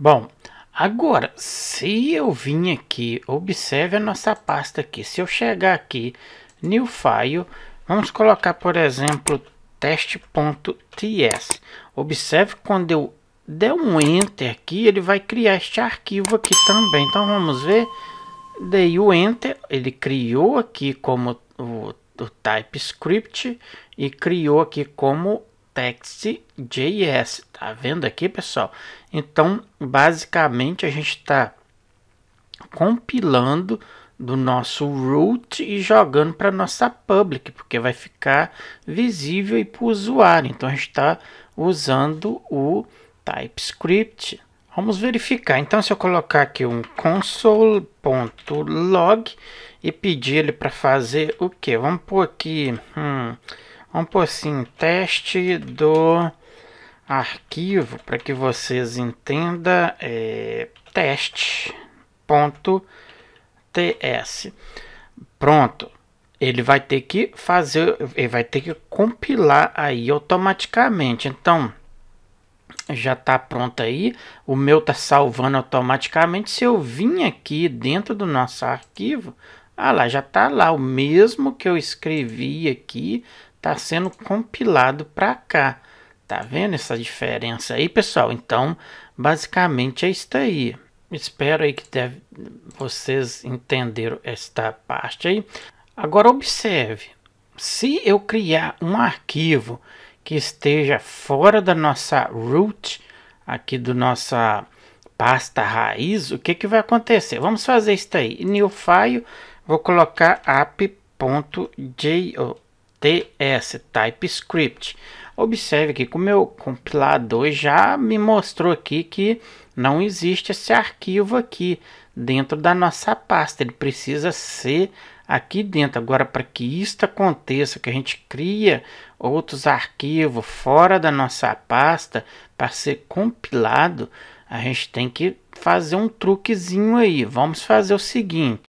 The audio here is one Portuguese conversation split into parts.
Bom, agora, se eu vim aqui, observe a nossa pasta aqui. Se eu chegar aqui, New File, vamos colocar, por exemplo, teste.ts. Observe quando eu der um Enter aqui, ele vai criar este arquivo aqui também. Então, vamos ver. Dei o Enter, ele criou aqui como o, o TypeScript e criou aqui como text.js. Tá vendo aqui, pessoal? Então, basicamente, a gente está compilando do nosso root e jogando para nossa public, porque vai ficar visível para o usuário. Então, a gente está usando o TypeScript. Vamos verificar. Então, se eu colocar aqui um console.log e pedir ele para fazer o que? Vamos pôr aqui, hum, vamos pôr assim, teste do arquivo para que vocês entendam é teste.ts. Pronto. Ele vai ter que fazer, ele vai ter que compilar aí automaticamente. Então, já está pronto aí. O meu está salvando automaticamente. Se eu vim aqui dentro do nosso arquivo, ah lá, já está lá. O mesmo que eu escrevi aqui está sendo compilado para cá. Tá vendo essa diferença aí, pessoal? Então, basicamente é isso aí. Espero aí que deve, vocês entenderam esta parte aí. Agora observe, se eu criar um arquivo que esteja fora da nossa root, aqui do nossa pasta raiz, o que, que vai acontecer? Vamos fazer isso aí. New File, vou colocar app.js, TypeScript. Observe que o meu compilador já me mostrou aqui que não existe esse arquivo aqui dentro da nossa pasta. Ele precisa ser aqui dentro. Agora, para que isto aconteça, que a gente cria outros arquivos fora da nossa pasta para ser compilado, a gente tem que fazer um truquezinho aí. Vamos fazer o seguinte.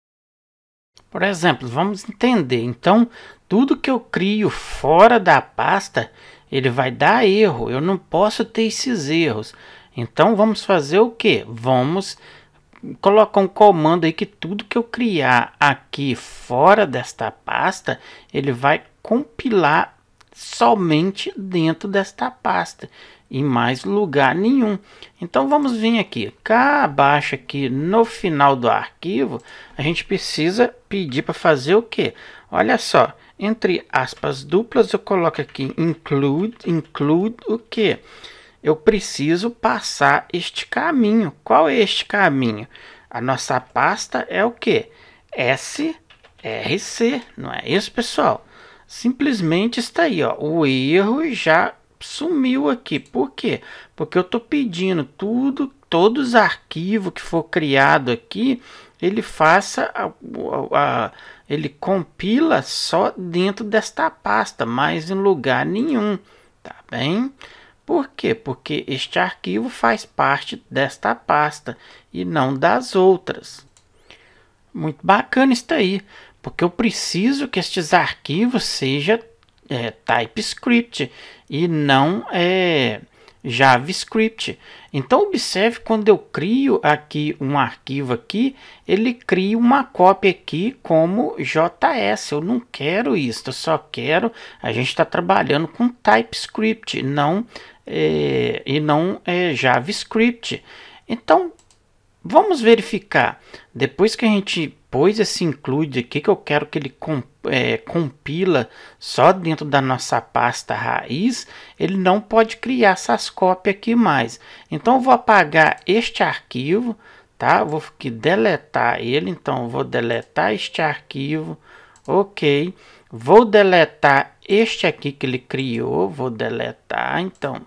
Por exemplo, vamos entender. Então, tudo que eu crio fora da pasta, ele vai dar erro. Eu não posso ter esses erros. Então vamos fazer o que? Vamos colocar um comando aí que tudo que eu criar aqui fora desta pasta, ele vai compilar somente dentro desta pasta em mais lugar nenhum. Então vamos vir aqui, cá abaixo aqui no final do arquivo, a gente precisa pedir para fazer o que? Olha só, entre aspas duplas, eu coloco aqui include, include o que? Eu preciso passar este caminho. Qual é este caminho? A nossa pasta é o que? SRC, não é isso, pessoal? Simplesmente está aí, ó. O erro já sumiu aqui. Por quê? Porque eu estou pedindo tudo, todos os arquivos que for criado aqui ele faça a, a, a, ele compila só dentro desta pasta, mas em lugar nenhum, tá bem? Por quê? Porque este arquivo faz parte desta pasta e não das outras. Muito bacana isso aí, porque eu preciso que estes arquivos sejam é, TypeScript e não é, JavaScript. Então observe quando eu crio aqui um arquivo aqui, ele cria uma cópia aqui como JS. Eu não quero isso, eu só quero. A gente está trabalhando com TypeScript, não é, e não é JavaScript. Então Vamos verificar. Depois que a gente pôs esse include aqui, que eu quero que ele é, compila só dentro da nossa pasta raiz, ele não pode criar essas cópias aqui mais. Então eu vou apagar este arquivo, tá? Vou aqui deletar ele, então vou deletar este arquivo, ok. Vou deletar este aqui que ele criou, vou deletar, então...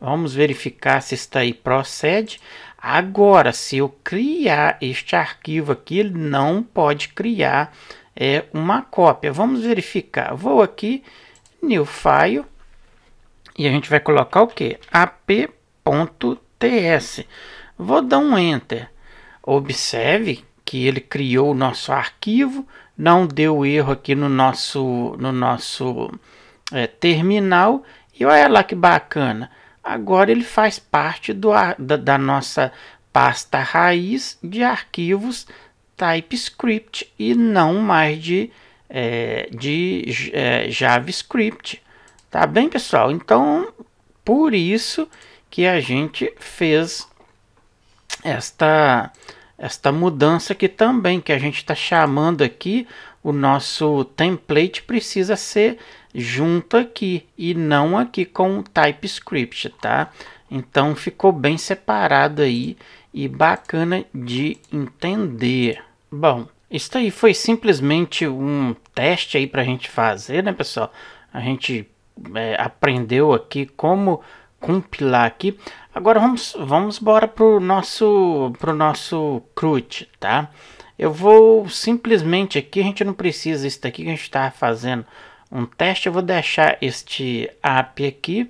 Vamos verificar se está aí procede. Agora, se eu criar este arquivo aqui, ele não pode criar é, uma cópia. Vamos verificar. Vou aqui, New File, e a gente vai colocar o que? ap.ts. Vou dar um Enter. Observe que ele criou o nosso arquivo, não deu erro aqui no nosso, no nosso é, terminal. E olha lá que bacana agora ele faz parte do, da, da nossa pasta raiz de arquivos TypeScript e não mais de, é, de é, JavaScript. Tá bem, pessoal? Então, por isso que a gente fez esta, esta mudança aqui também, que a gente está chamando aqui o nosso template precisa ser junto aqui e não aqui com o TypeScript, tá? Então ficou bem separado aí e bacana de entender. Bom, isso aí foi simplesmente um teste aí para a gente fazer, né, pessoal? A gente é, aprendeu aqui como compilar aqui. Agora vamos, vamos bora pro nosso, pro nosso CRUD, tá? Eu vou simplesmente aqui, a gente não precisa isso daqui que a gente está fazendo um teste. Eu vou deixar este app aqui,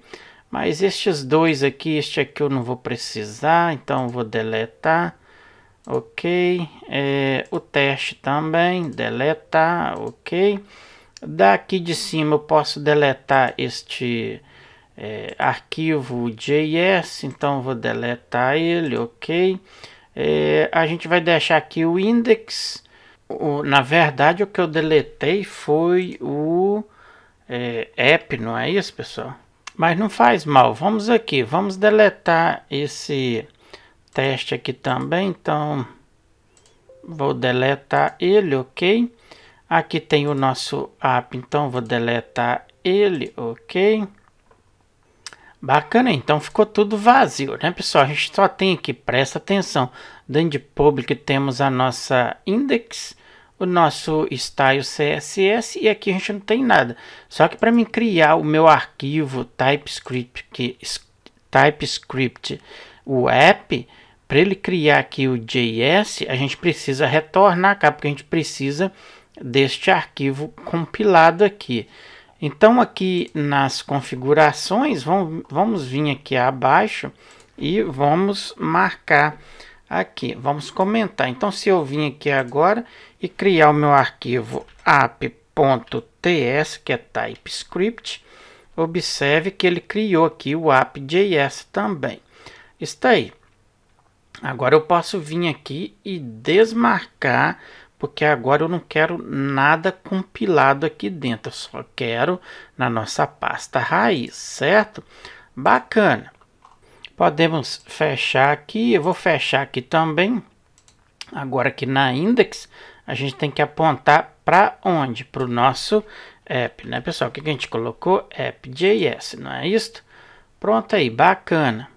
mas estes dois aqui, este aqui eu não vou precisar, então vou deletar. Ok, é, o teste também, deletar, ok. Daqui de cima eu posso deletar este é, arquivo JS, então vou deletar ele, ok. Ok. É, a gente vai deixar aqui o index. O, na verdade, o que eu deletei foi o é, app, não é isso, pessoal? Mas não faz mal. Vamos aqui, vamos deletar esse teste aqui também. Então, vou deletar ele, ok? Aqui tem o nosso app, então vou deletar ele, ok? Bacana, então ficou tudo vazio, né, pessoal? A gente só tem aqui, presta atenção. Dentro de public temos a nossa index, o nosso style CSS e aqui a gente não tem nada. Só que para mim criar o meu arquivo TypeScript, que TypeScript, o app, para ele criar aqui o JS, a gente precisa retornar cá, porque a gente precisa deste arquivo compilado aqui. Então aqui nas configurações, vamos, vamos vir aqui abaixo e vamos marcar aqui, vamos comentar. Então se eu vim aqui agora e criar o meu arquivo app.ts, que é TypeScript, observe que ele criou aqui o app.js também. Está aí. Agora eu posso vir aqui e desmarcar porque agora eu não quero nada compilado aqui dentro, eu só quero na nossa pasta raiz, certo? Bacana. Podemos fechar aqui, eu vou fechar aqui também. Agora aqui na index, a gente tem que apontar para onde? Para o nosso app, né pessoal? O que a gente colocou? App.js, não é isso? Pronto aí, bacana.